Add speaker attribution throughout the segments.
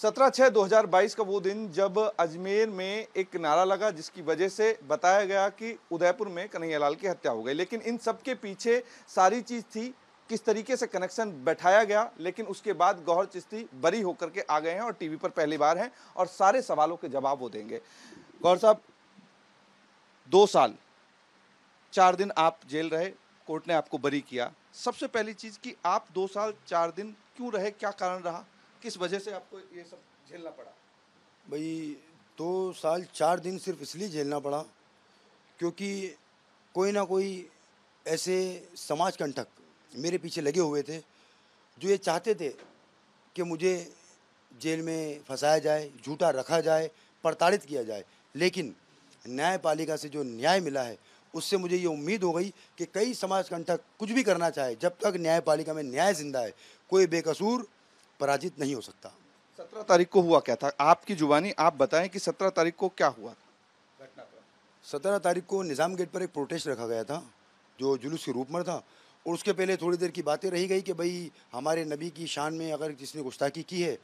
Speaker 1: सत्रह छः 2022 का वो दिन जब अजमेर में एक नारा लगा जिसकी वजह से बताया गया कि उदयपुर में कन्हैयालाल की हत्या हो गई लेकिन इन सब के पीछे सारी चीज़ थी किस तरीके से कनेक्शन बैठाया गया लेकिन उसके बाद गौहर चिश्ती बरी होकर के आ गए हैं और टीवी पर पहली बार हैं और सारे सवालों के जवाब वो देंगे गौर साहब दो साल चार दिन आप जेल रहे कोर्ट ने आपको बरी किया सबसे पहली चीज़ कि आप दो साल चार दिन क्यों रहे क्या कारण रहा किस वजह से आपको ये सब झेलना पड़ा
Speaker 2: भाई दो साल चार दिन सिर्फ इसलिए झेलना पड़ा क्योंकि कोई ना कोई ऐसे समाज कंठक मेरे पीछे लगे हुए थे जो ये चाहते थे कि मुझे जेल में फंसाया जाए झूठा रखा जाए प्रताड़ित किया जाए लेकिन न्यायपालिका से जो न्याय मिला है उससे मुझे ये उम्मीद हो गई कि कई समाज कंठक कुछ भी करना चाहे जब तक न्यायपालिका में न्याय जिंदा है कोई बेकसूर पराजित नहीं हो सकता
Speaker 1: सत्रह तारीख को हुआ क्या था आपकी जुबानी आप बताएं कि सत्रह तारीख को क्या हुआ था घटना
Speaker 2: सत्रह तारीख को निज़ाम गेट पर एक प्रोटेस्ट रखा गया था जो जुलूस के रूप में था और उसके पहले थोड़ी देर की बातें रही गई कि भाई हमारे नबी की शान में अगर किसी ने गुस्ताखी की है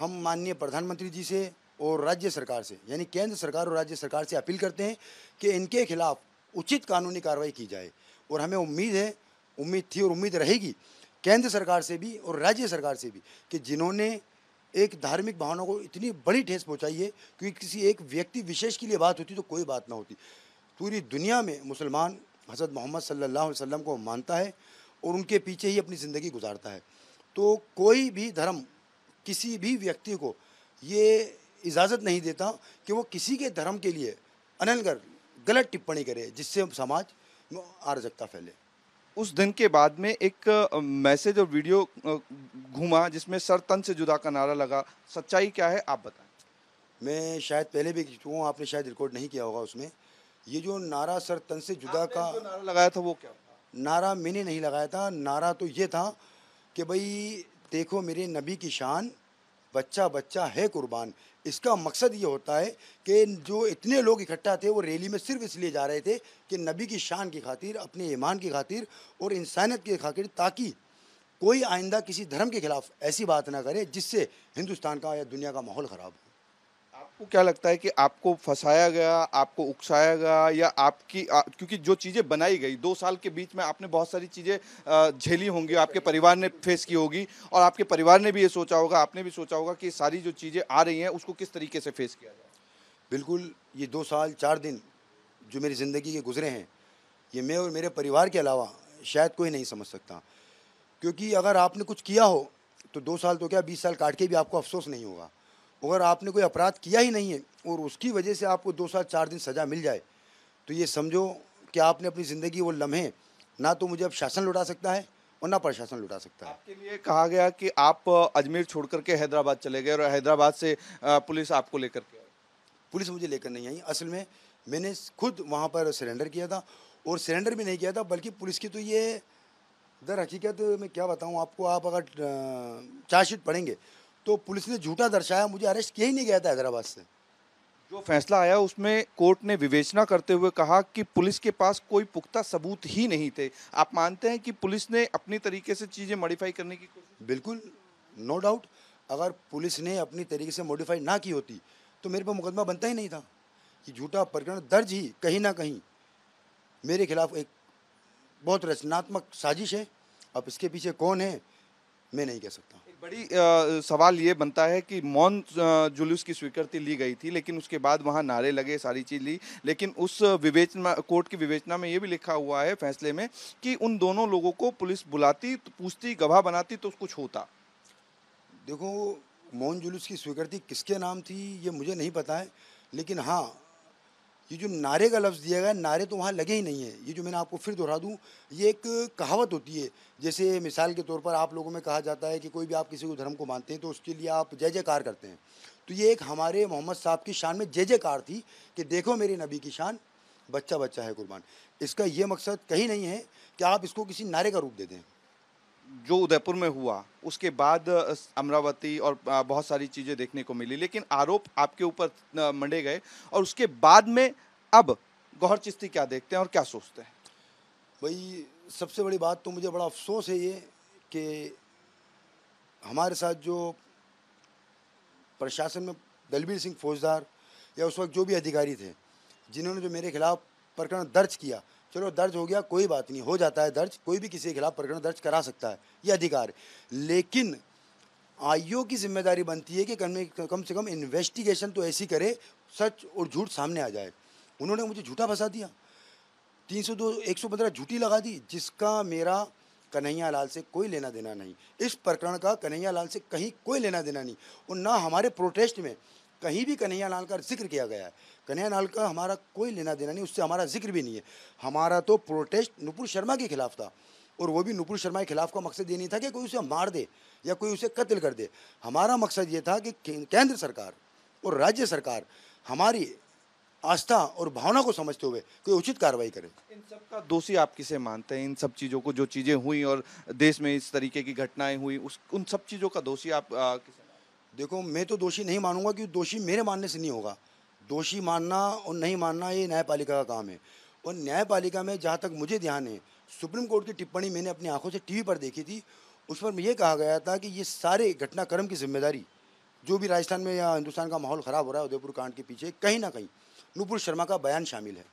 Speaker 2: हम माननीय प्रधानमंत्री जी से और राज्य सरकार से यानी केंद्र सरकार और राज्य सरकार से अपील करते हैं कि इनके खिलाफ उचित कानूनी कार्रवाई की जाए और हमें उम्मीद है उम्मीद थी और उम्मीद रहेगी केंद्र सरकार से भी और राज्य सरकार से भी कि जिन्होंने एक धार्मिक भावना को इतनी बड़ी ठेस पहुंचाई है क्योंकि किसी एक व्यक्ति विशेष के लिए बात होती तो कोई बात ना होती पूरी दुनिया में मुसलमान हज़रत मोहम्मद सल्लल्लाहु अलैहि वसल्लम को मानता है और उनके पीछे ही अपनी ज़िंदगी गुजारता है तो कोई भी धर्म किसी भी व्यक्ति को ये इजाज़त नहीं देता कि वो किसी के धर्म के लिए अनलगर गलत टिप्पणी करे जिससे समाज आरजकता फैले उस दिन के बाद में
Speaker 1: एक मैसेज और वीडियो घूमा जिसमें सर तन से जुदा का नारा लगा
Speaker 2: सच्चाई क्या है आप बताएं मैं शायद पहले भी चुका हूँ आपने शायद रिकॉर्ड नहीं किया होगा उसमें ये जो नारा सर तन से जुदा का नारा लगाया था वो क्या नारा मैंने नहीं लगाया था नारा तो ये था कि भाई देखो मेरे नबी की शान बच्चा बच्चा है कुर्बान इसका मकसद ये होता है कि जो इतने लोग इकट्ठा थे वो रैली में सिर्फ इसलिए जा रहे थे कि नबी की शान की खातिर अपने ईमान की खातिर और इंसानियत की खातिर ताकि कोई आइंदा किसी धर्म के खिलाफ ऐसी बात ना करे जिससे हिंदुस्तान का या दुनिया का माहौल ख़राब हो
Speaker 1: आपको क्या लगता है कि आपको फंसाया गया आपको उकसाया गया या आपकी आ, क्योंकि जो चीज़ें बनाई गई दो साल के बीच में आपने बहुत सारी चीज़ें झेली होंगी आपके परिवार ने फेस की होगी और आपके परिवार ने भी ये सोचा होगा आपने भी सोचा होगा कि सारी
Speaker 2: जो चीज़ें आ रही हैं उसको किस तरीके से फेस किया जाए बिल्कुल ये दो साल चार दिन जो मेरी ज़िंदगी के गुजरे हैं ये मैं और मेरे परिवार के अलावा शायद कोई नहीं समझ सकता क्योंकि अगर आपने कुछ किया हो तो दो साल तो क्या बीस साल काट के भी आपको अफसोस नहीं होगा अगर आपने कोई अपराध किया ही नहीं है और उसकी वजह से आपको दो साल चार दिन सज़ा मिल जाए तो ये समझो कि आपने अपनी ज़िंदगी वो लम्हे ना तो मुझे अब शासन लुटा सकता है और ना प्रशासन लुटा सकता है आपके लिए कहा गया कि आप अजमेर छोड़ करके हैदराबाद चले गए और हैदराबाद से पुलिस आपको लेकर के पुलिस मुझे लेकर नहीं आई असल में मैंने खुद वहाँ पर सरेंडर किया था और सरेंडर भी नहीं किया था बल्कि पुलिस की तो ये दर हकीकत मैं क्या बताऊँ आपको आप अगर चार्जशीट पढ़ेंगे तो पुलिस ने झूठा दर्शाया मुझे अरेस्ट किया ही नहीं गया था हैदराबाद से जो फैसला आया उसमें कोर्ट ने विवेचना
Speaker 1: करते हुए कहा कि पुलिस के पास कोई पुख्ता सबूत ही नहीं थे आप मानते हैं कि पुलिस ने
Speaker 2: अपनी तरीके से चीज़ें मॉडिफाई करने की कोशिश बिल्कुल नो no डाउट अगर पुलिस ने अपनी तरीके से मॉडिफाई ना की होती तो मेरे पर मुकदमा बनता ही नहीं था कि झूठा प्रकरण दर्ज ही कहीं ना कहीं मेरे खिलाफ एक बहुत रचनात्मक साजिश है अब इसके पीछे कौन है मैं नहीं कह सकता बड़ी आ, सवाल ये बनता है कि
Speaker 1: मौन जुलूस की स्वीकृति ली गई थी लेकिन उसके बाद वहाँ नारे लगे सारी चीज़ ली लेकिन उस विवेचना कोर्ट की विवेचना में ये भी लिखा हुआ है फैसले में कि उन दोनों लोगों को पुलिस
Speaker 2: बुलाती पूछती गवाह बनाती तो कुछ होता देखो मौन जुलूस की स्वीकृति किसके नाम थी ये मुझे नहीं पता है लेकिन हाँ ये जो नारे का लफ्ज़ दिया गया नारे तो वहाँ लगे ही नहीं है ये जो मैंने आपको फिर दोहरा दूँ ये एक कहावत होती है जैसे मिसाल के तौर पर आप लोगों में कहा जाता है कि कोई भी आप किसी को धर्म को मानते हैं तो उसके लिए आप जय जयकार करते हैं तो ये एक हमारे मोहम्मद साहब की शान में जय जयकार थी कि देखो मेरे नबी की शान बच्चा बच्चा है कुर्बान इसका ये मकसद कहीं नहीं है कि आप इसको किसी नारे का रूप दे दें जो उदयपुर में हुआ उसके बाद अमरावती और बहुत सारी चीज़ें
Speaker 1: देखने को मिली लेकिन आरोप आपके ऊपर मंडे गए और उसके बाद में अब
Speaker 2: गौहर चिश्ती क्या देखते हैं और क्या सोचते हैं भाई सबसे बड़ी बात तो मुझे बड़ा अफसोस है ये कि हमारे साथ जो प्रशासन में दलबीर सिंह फौजदार या उस वक्त जो भी अधिकारी थे जिन्होंने जो मेरे खिलाफ़ प्रकरण दर्ज किया चलो दर्ज हो गया कोई बात नहीं हो जाता है दर्ज कोई भी किसी के खिलाफ प्रकरण दर्ज करा सकता है ये अधिकार लेकिन आईओ की जिम्मेदारी बनती है कि कम कम से कम इन्वेस्टिगेशन तो ऐसी करे सच और झूठ सामने आ जाए उन्होंने मुझे झूठा फंसा दिया तीन सौ दो एक सौ पंद्रह झूठी लगा दी जिसका मेरा कन्हैया लाल से कोई लेना देना नहीं इस प्रकरण का कन्हैया लाल से कहीं कोई लेना देना नहीं और ना हमारे प्रोटेस्ट में कहीं भी कन्हैया लाल का जिक्र किया गया है कन्हैया लाल का हमारा कोई लेना देना नहीं उससे हमारा जिक्र भी नहीं है हमारा तो प्रोटेस्ट नुपुर शर्मा के खिलाफ था और वो भी नुपुर शर्मा के खिलाफ का मकसद ये नहीं था कि कोई उसे मार दे या कोई उसे कत्ल कर दे हमारा मकसद ये था कि केंद्र सरकार और राज्य सरकार हमारी आस्था और भावना को समझते हुए कोई उचित कार्रवाई करे इन सब का दोषी आप किसे मानते हैं इन सब चीज़ों को जो चीज़ें हुई और देश में इस तरीके की घटनाएं हुई उस उन सब चीज़ों का दोषी आप आ, किसे देखो मैं तो दोषी नहीं मानूंगा क्योंकि दोषी मेरे मानने से नहीं होगा दोषी मानना और नहीं मानना ये न्यायपालिका का काम है और न्यायपालिका में जहाँ तक मुझे ध्यान है सुप्रीम कोर्ट की टिप्पणी मैंने अपनी आंखों से टीवी पर देखी थी उस पर यह कहा गया था कि ये सारे घटनाक्रम की जिम्मेदारी जो भी राजस्थान में या हिंदुस्तान का माहौल ख़राब हो रहा है उदयपुर कांड के पीछे कहीं ना कहीं नूपुर शर्मा का बयान शामिल है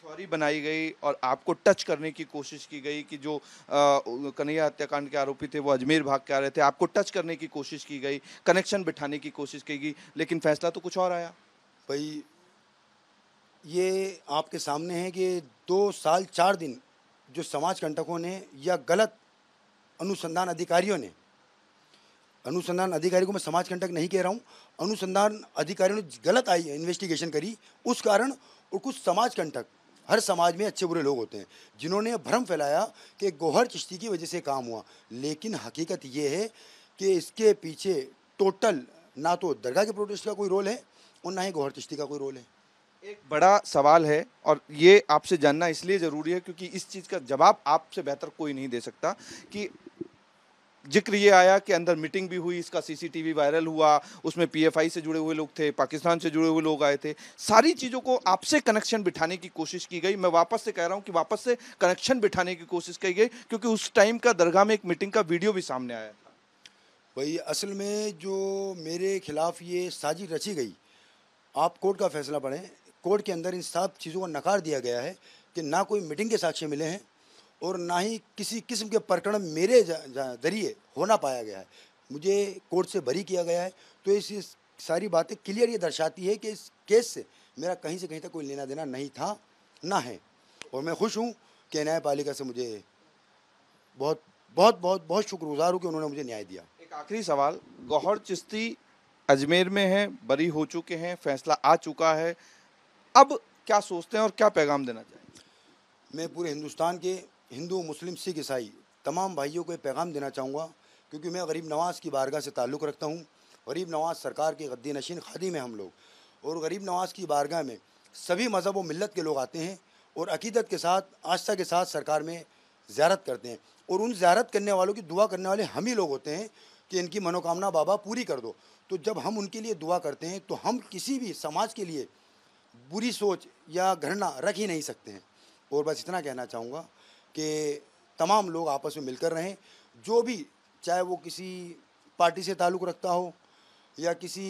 Speaker 1: थ्योरी बनाई गई और आपको टच करने की कोशिश की गई कि जो कन्हैया हत्याकांड के आरोपी थे वो अजमेर भाग के आ रहे थे आपको टच करने की कोशिश की गई कनेक्शन बिठाने की
Speaker 2: कोशिश की गई लेकिन फैसला तो कुछ और आया भाई ये आपके सामने है कि दो साल चार दिन जो समाज कंटकों ने या गलत अनुसंधान अधिकारियों ने अनुसंधान अधिकारी को मैं समाज कंटक नहीं कह रहा हूँ अनुसंधान अधिकारियों ने गलत आई इन्वेस्टिगेशन करी उस कारण और कुछ समाज कंटक हर समाज में अच्छे बुरे लोग होते हैं जिन्होंने भ्रम फैलाया कि गोहर चिश्ती की वजह से काम हुआ लेकिन हकीकत ये है कि इसके पीछे टोटल ना तो दरगाह के प्रोटेस्ट का कोई रोल है और ना ही गौर चिश्ती का कोई रोल है एक बड़ा सवाल है
Speaker 1: और ये आपसे जानना इसलिए ज़रूरी है क्योंकि इस चीज़ का जवाब आपसे बेहतर कोई नहीं दे सकता कि जिक्र ये आया कि अंदर मीटिंग भी हुई इसका सीसीटीवी वायरल हुआ उसमें पीएफआई से जुड़े हुए लोग थे पाकिस्तान से जुड़े हुए लोग आए थे सारी चीज़ों को आपसे कनेक्शन बिठाने की कोशिश की गई मैं वापस से कह रहा हूँ कि वापस से कनेक्शन बिठाने की कोशिश की गई क्योंकि उस टाइम का
Speaker 2: दरगाह में एक मीटिंग का वीडियो भी सामने आया था भाई असल में जो मेरे खिलाफ ये साजिश रची गई आप कोर्ट का फैसला पढ़ें कोर्ट के अंदर इन सब चीज़ों को नकार दिया गया है कि ना कोई मीटिंग के साक्ष्य मिले हैं और ना ही किसी किस्म के प्रकरण मेरे जरिए होना पाया गया है मुझे कोर्ट से भरी किया गया है तो इस सारी बातें क्लियर ये दर्शाती है कि इस केस से मेरा कहीं से कहीं तक कोई लेना देना नहीं था ना है और मैं खुश हूँ कि न्यायपालिका से मुझे बहुत बहुत बहुत बहुत शुक्रगुजार हूँ कि उन्होंने मुझे न्याय दिया एक आखिरी सवाल गौहर चिश्ती
Speaker 1: अजमेर में हैं बरी हो चुके हैं फैसला आ चुका है अब क्या सोचते हैं और
Speaker 2: क्या पैगाम देना चाहें मैं पूरे हिंदुस्तान के हिंदू मुस्लिम सिख ईसाई तमाम भाइयों को पैगाम देना चाहूँगा क्योंकि मैं गरीब नवाज़ की बारगाह से ताल्लुक़ रखता हूँ गरीब नवाज़ सरकार के गद्दी नशीन खादी में हम लोग और गरीब नवाज़ की बारगाह में सभी मज़हब व मिलत के लोग आते हैं और अकीदत के साथ आस्था के साथ सरकार में ज्यारत करते हैं और उन ज्यारत करने वालों की दुआ करने वाले हम ही लोग होते हैं कि इनकी मनोकामना बाबा पूरी कर दो तो जब हम उनके लिए दुआ करते हैं तो हम किसी भी समाज के लिए बुरी सोच या घृणा रख ही नहीं सकते हैं और बस इतना कहना चाहूँगा कि तमाम लोग आपस में मिलकर रहें जो भी चाहे वो किसी पार्टी से ताल्लुक़ रखता हो या किसी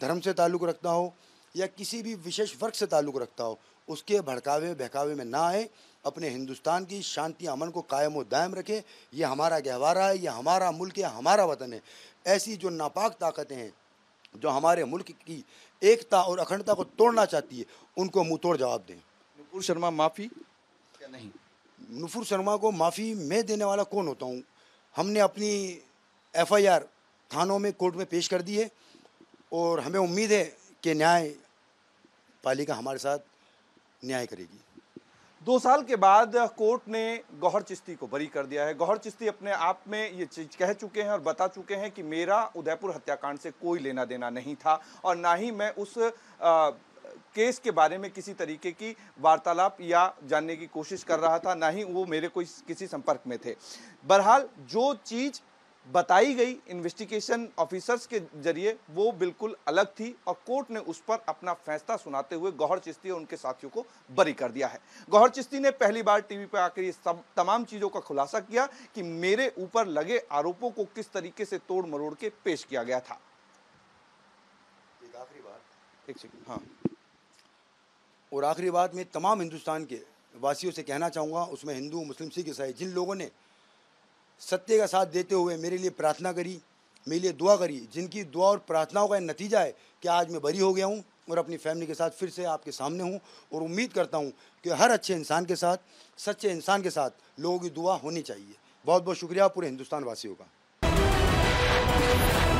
Speaker 2: धर्म से ताल्लुक़ रखता हो या किसी भी विशेष वर्ग से ताल्लुक़ रखता हो उसके भड़कावे बहकावे में ना आए अपने हिंदुस्तान की शांति अमन को कायम व दायम रखें यह हमारा गहवारा है यह हमारा मुल्क है हमारा वतन है ऐसी जो नापाक ताकतें हैं जो हमारे मुल्क की एकता और अखंडता को तोड़ना चाहती है उनको मुँह तोड़ जवाब दें नुपुर शर्मा माफ़ी क्या नहीं नुपुर शर्मा को माफ़ी मैं देने वाला कौन होता हूँ हमने अपनी एफआईआर थानों में कोर्ट में पेश कर दी है और हमें उम्मीद है कि न्याय पालिका हमारे साथ न्याय करेगी दो साल के बाद कोर्ट ने गौहर चिश्ती को बरी कर दिया है गौहर चिश्ती
Speaker 1: अपने आप में ये चीज कह चुके हैं और बता चुके हैं कि मेरा उदयपुर हत्याकांड से कोई लेना देना नहीं था और ना ही मैं उस आ, केस के बारे में किसी तरीके की वार्तालाप या जानने की कोशिश कर रहा था ना ही वो मेरे कोई किसी संपर्क में थे बहरहाल जो चीज़ बताई गई इन्वेस्टिगेशन ऑफिसर्स के जरिए वो बिल्कुल अलग थी और कोर्ट ने उस पर अपना फैसला सुनाते हुए गौहर चिश्ती और उनके साथियों को बरी कर दिया है गौहर चिश्ती ने पहली बार टीवी पर आकर ये सब तमाम चीज़ों का खुलासा किया कि मेरे ऊपर लगे आरोपों को किस तरीके से तोड़ मरोड़ के पेश किया गया था
Speaker 2: आखिरी बात हाँ। और आखिरी बात मैं तमाम हिंदुस्तान के वासियों से कहना चाहूँगा उसमें हिंदू मुस्लिम सिख ईसाई जिन लोगों ने सत्य का साथ देते हुए मेरे लिए प्रार्थना करी मेरे लिए दुआ करी जिनकी दुआ और प्रार्थनाओं का नतीजा है कि आज मैं बरी हो गया हूँ और अपनी फैमिली के साथ फिर से आपके सामने हूँ और उम्मीद करता हूँ कि हर अच्छे इंसान के साथ सच्चे इंसान के साथ लोगों की दुआ होनी चाहिए बहुत बहुत शुक्रिया पूरे हिंदुस्तान वासियों का